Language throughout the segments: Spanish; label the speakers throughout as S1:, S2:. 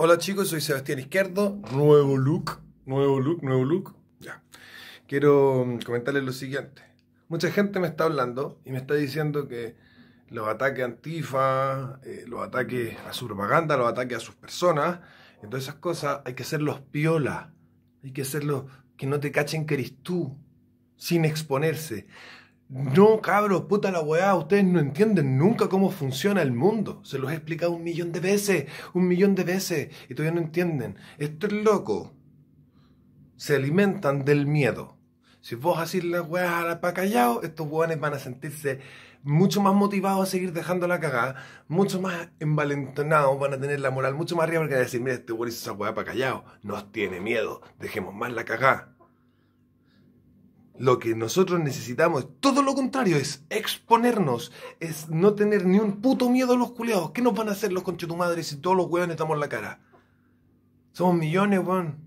S1: Hola chicos, soy Sebastián Izquierdo. Nuevo look, nuevo look, nuevo look. Ya. Quiero mm, comentarles lo siguiente. Mucha gente me está hablando y me está diciendo que los ataques antifa, eh, los ataques a su propaganda, los ataques a sus personas, entonces esas cosas hay que hacerlos piola. Hay que hacerlos que no te cachen que eres tú, sin exponerse. No, cabros, puta la weá, ustedes no entienden nunca cómo funciona el mundo. Se los he explicado un millón de veces, un millón de veces, y todavía no entienden. Esto es loco. Se alimentan del miedo. Si vos haces la weá a la callado, estos weones van a sentirse mucho más motivados a seguir dejando la cagada, mucho más envalentonados, van a tener la moral mucho más arriba que decir, mira, este weón hizo esa weá pa' callado, nos tiene miedo, dejemos más la cagada. Lo que nosotros necesitamos es todo lo contrario, es exponernos, es no tener ni un puto miedo a los culeados. ¿Qué nos van a hacer los conchetumadres si todos los hueones estamos la cara? Somos millones, weón.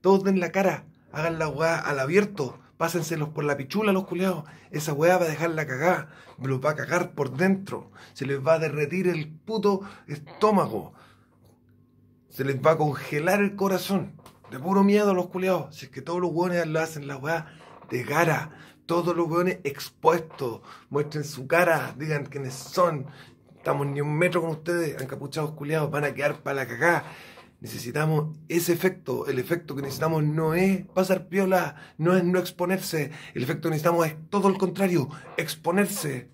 S1: Todos den la cara, hagan la weá al abierto, pásenselos por la pichula los culeados. Esa weá va a dejarla cagada, los va a cagar por dentro, se les va a derretir el puto estómago, se les va a congelar el corazón. De puro miedo a los culeados, si es que todos los hueones lo hacen la weá de cara. Todos los hueones expuestos, muestren su cara, digan quiénes son. Estamos ni un metro con ustedes, encapuchados culiados, van a quedar para la cagada. Necesitamos ese efecto. El efecto que necesitamos no es pasar piola, no es no exponerse. El efecto que necesitamos es todo el contrario, exponerse.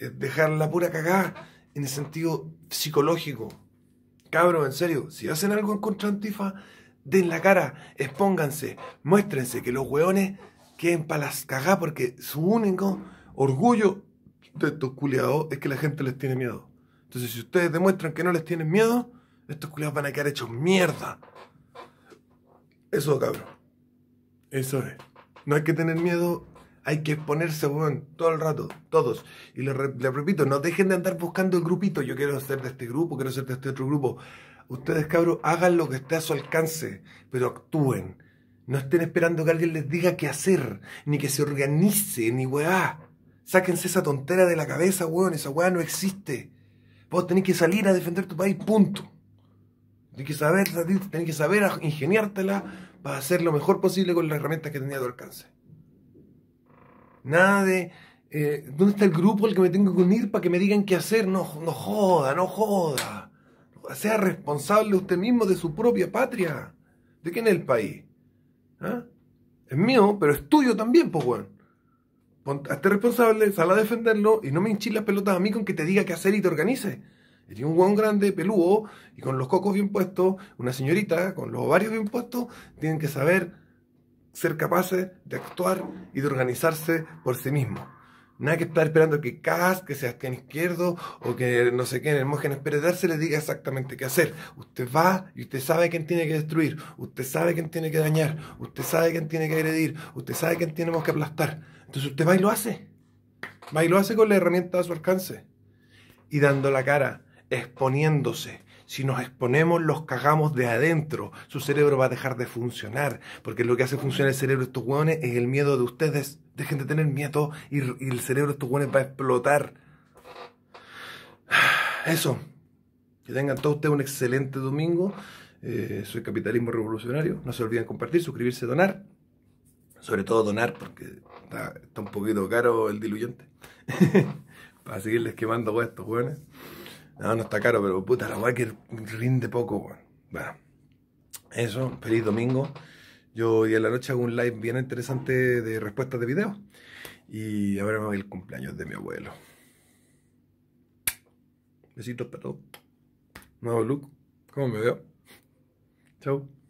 S1: Dejar la pura cagada en el sentido psicológico. Cabros, en serio, si hacen algo en contra Antifa, den la cara, expónganse, muéstrense que los hueones queden para las cagadas porque su único orgullo de estos culiados es que la gente les tiene miedo. Entonces, si ustedes demuestran que no les tienen miedo, estos culiados van a quedar hechos mierda. Eso, cabrón. Eso es. No hay que tener miedo, hay que exponerse, weón, todo el rato, todos. Y le les repito, no dejen de andar buscando el grupito. Yo quiero ser de este grupo, quiero ser de este otro grupo. Ustedes, cabros, hagan lo que esté a su alcance, pero actúen. No estén esperando que alguien les diga qué hacer, ni que se organice, ni weá. Sáquense esa tontera de la cabeza, weón. Esa weá no existe. Vos tenés que salir a defender tu país, punto. Tenés que saber, tenés que saber ingeniártela para hacer lo mejor posible con las herramientas que tenía a tu alcance. Nada de. Eh, ¿Dónde está el grupo al que me tengo que unir para que me digan qué hacer? No, no joda, no joda sea responsable usted mismo de su propia patria. ¿De quién es el país? ¿Ah? Es mío, pero es tuyo también, pues, weón. Hazte responsable, sal a defenderlo y no me hinchis las pelotas a mí con que te diga qué hacer y te organice. Y un guan grande, peludo, y con los cocos bien puestos, una señorita con los ovarios bien puestos, tienen que saber ser capaces de actuar y de organizarse por sí mismos. Nada que estar esperando que cagas, que en Izquierdo o que no sé qué, el Hermógenes Pérez Darse le diga exactamente qué hacer. Usted va y usted sabe quién tiene que destruir, usted sabe quién tiene que dañar, usted sabe quién tiene que agredir, usted sabe quién tenemos que aplastar. Entonces usted va y lo hace. Va y lo hace con la herramienta a su alcance. Y dando la cara, exponiéndose. Si nos exponemos, los cagamos de adentro. Su cerebro va a dejar de funcionar. Porque lo que hace funcionar el cerebro de estos hueones es el miedo de ustedes Dejen de tener miedo y, el cerebro de estos buenos va a explotar. Eso. Que tengan todos ustedes un excelente domingo. Eh, soy Capitalismo Revolucionario. No se olviden compartir, suscribirse, donar. Sobre todo donar, porque está, un poquito caro el diluyente. Para seguirles quemando a estos nada No, no está caro, pero puta, la guay que rinde poco, bueno Bueno, eso. Feliz domingo. Yo hoy en la noche hago un live bien interesante de respuestas de video. Y ahora me voy al cumpleaños de mi abuelo. Besitos para todos. Nuevo look. ¿Cómo me veo? Chau.